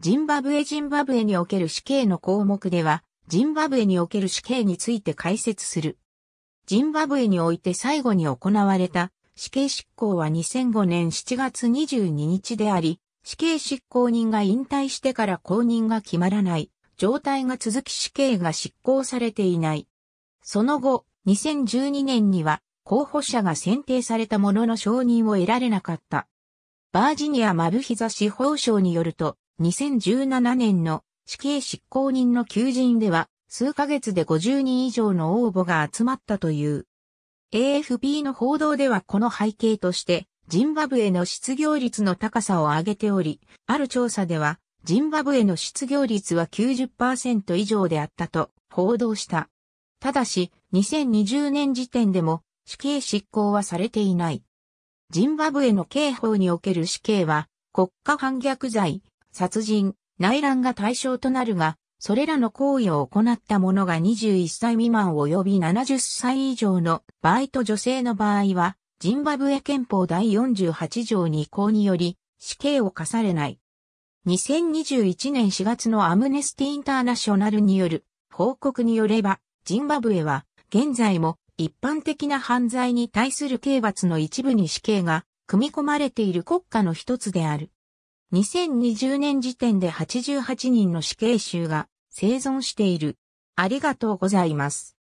ジンバブエジンバブエにおける死刑の項目では、ジンバブエにおける死刑について解説する。ジンバブエにおいて最後に行われた死刑執行は2005年7月22日であり、死刑執行人が引退してから公認が決まらない状態が続き死刑が執行されていない。その後、2012年には候補者が選定されたものの承認を得られなかった。バージニア・マルヒザ司法省によると、2017年の死刑執行人の求人では、数ヶ月で50人以上の応募が集まったという。AFP の報道ではこの背景として、ジンバブエの失業率の高さを上げており、ある調査では、ジンバブエの失業率は90%以上であったと報道した。ただし、2020年時点でも死刑執行はされていない。ジンバブエの刑法における死刑は国家反逆罪、殺人、内乱が対象となるが、それらの行為を行った者が21歳未満及び70歳以上の場合と女性の場合は、ジンバブエ憲法第48条に移行により死刑を課されない。2021年4月のアムネスティ・インターナショナルによる報告によれば、ジンバブエは現在も一般的な犯罪に対する刑罰の一部に死刑が組み込まれている国家の一つである。2020年時点で88人の死刑囚が生存している。ありがとうございます。